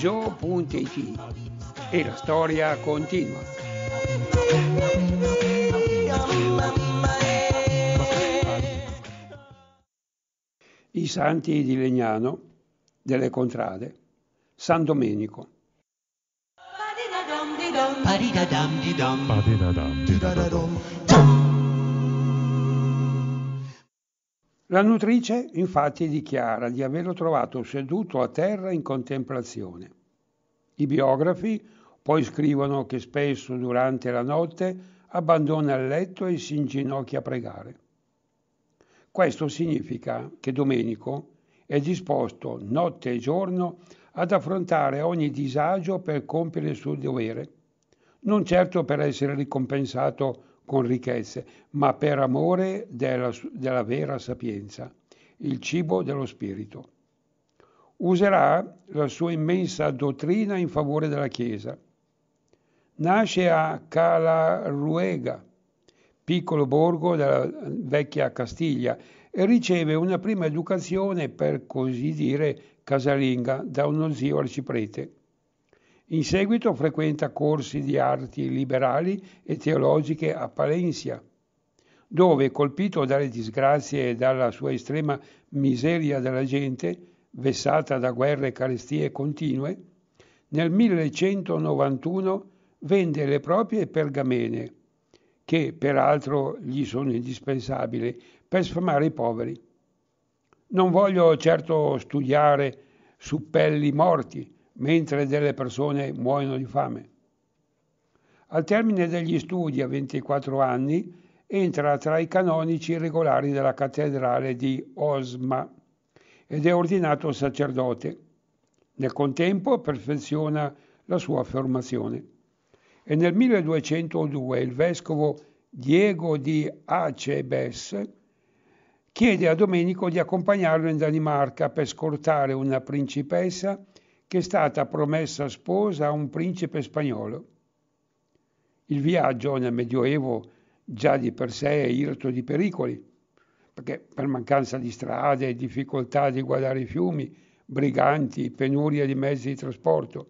joe.it e la storia continua. I santi di Legnano, delle Contrade, San Domenico. Paridadam di dam. di Paridadam di dam. La nutrice infatti dichiara di averlo trovato seduto a terra in contemplazione. I biografi poi scrivono che spesso durante la notte abbandona il letto e si inginocchia a pregare. Questo significa che Domenico è disposto notte e giorno ad affrontare ogni disagio per compiere il suo dovere, non certo per essere ricompensato con ricchezze, ma per amore della, della vera sapienza, il cibo dello spirito. Userà la sua immensa dottrina in favore della Chiesa. Nasce a Calaruega, piccolo borgo della vecchia Castiglia, e riceve una prima educazione, per così dire, casalinga, da uno zio arciprete. In seguito frequenta corsi di arti liberali e teologiche a Palencia, dove, colpito dalle disgrazie e dalla sua estrema miseria della gente, vessata da guerre e carestie continue, nel 1191 vende le proprie pergamene, che peraltro gli sono indispensabili per sfamare i poveri. Non voglio certo studiare suppelli morti, mentre delle persone muoiono di fame. Al termine degli studi a 24 anni entra tra i canonici regolari della cattedrale di Osma ed è ordinato sacerdote. Nel contempo perfeziona la sua formazione. E nel 1202 il vescovo Diego di Acebes chiede a Domenico di accompagnarlo in Danimarca per scortare una principessa che è stata promessa sposa a un principe spagnolo. Il viaggio nel Medioevo già di per sé è irto di pericoli, perché per mancanza di strade, difficoltà di guardare i fiumi, briganti, penuria di mezzi di trasporto,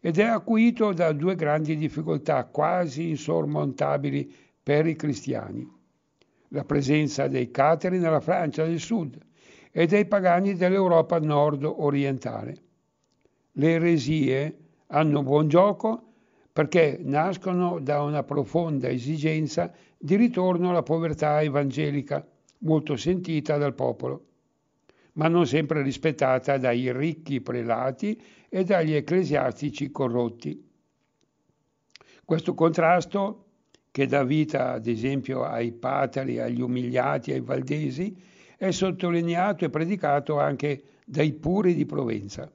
ed è acuito da due grandi difficoltà quasi insormontabili per i cristiani, la presenza dei Cateri nella Francia del Sud e dei pagani dell'Europa nord-orientale. Le eresie hanno buon gioco perché nascono da una profonda esigenza di ritorno alla povertà evangelica, molto sentita dal popolo, ma non sempre rispettata dai ricchi prelati e dagli ecclesiastici corrotti. Questo contrasto, che dà vita ad esempio ai patari, agli umiliati, ai valdesi, è sottolineato e predicato anche dai puri di Provenza.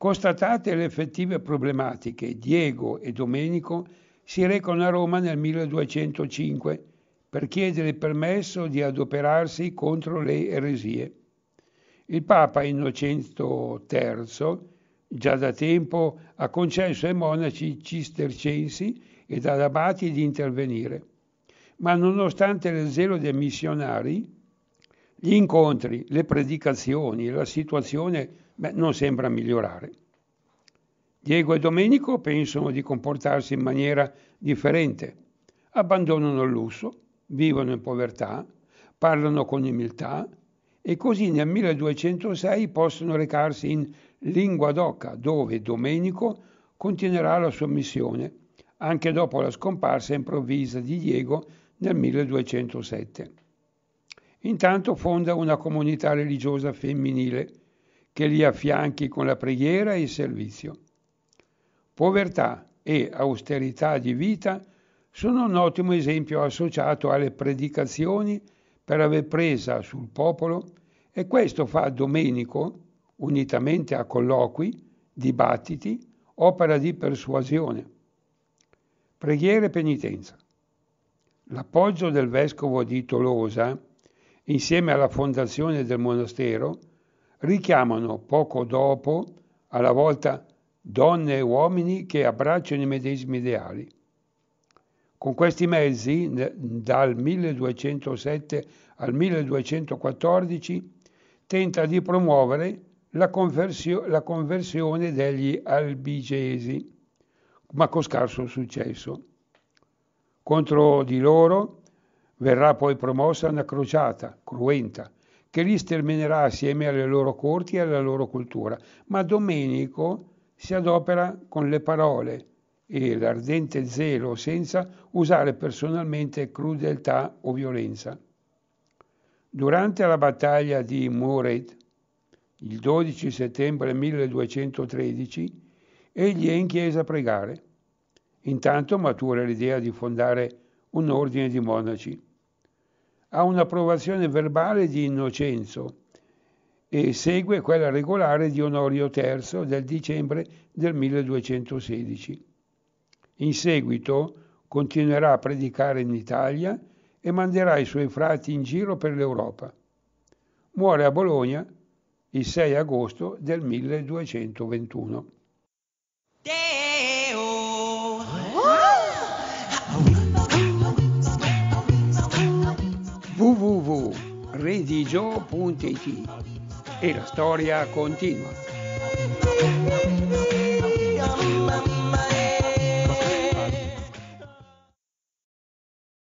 Constatate le effettive problematiche, Diego e Domenico si recano a Roma nel 1205 per chiedere il permesso di adoperarsi contro le eresie. Il Papa Innocenzo III, già da tempo, ha concesso ai monaci cistercensi ed ad abati di intervenire, ma nonostante lo zelo dei missionari, gli incontri, le predicazioni, la situazione beh, non sembra migliorare. Diego e Domenico pensano di comportarsi in maniera differente, abbandonano il lusso, vivono in povertà, parlano con umiltà e così nel 1206 possono recarsi in Linguadoca dove Domenico continuerà la sua missione anche dopo la scomparsa improvvisa di Diego nel 1207. Intanto fonda una comunità religiosa femminile che li affianchi con la preghiera e il servizio. Povertà e austerità di vita sono un ottimo esempio associato alle predicazioni per aver presa sul popolo e questo fa Domenico, unitamente a colloqui, dibattiti, opera di persuasione. Preghiera e penitenza. L'appoggio del vescovo di Tolosa insieme alla fondazione del monastero, richiamano poco dopo, alla volta, donne e uomini che abbracciano i medesimi ideali. Con questi mezzi, dal 1207 al 1214, tenta di promuovere la, conversio- la conversione degli albigesi, ma con scarso successo. Contro di loro Verrà poi promossa una crociata, cruenta, che li sterminerà assieme alle loro corti e alla loro cultura. Ma Domenico si adopera con le parole e l'ardente zelo senza usare personalmente crudeltà o violenza. Durante la battaglia di Mured, il 12 settembre 1213, egli è in chiesa a pregare. Intanto matura l'idea di fondare un ordine di monaci ha un'approvazione verbale di Innocenzo e segue quella regolare di Onorio III del dicembre del 1216. In seguito continuerà a predicare in Italia e manderà i suoi frati in giro per l'Europa. Muore a Bologna il 6 agosto del 1221. redigio.it e la storia continua.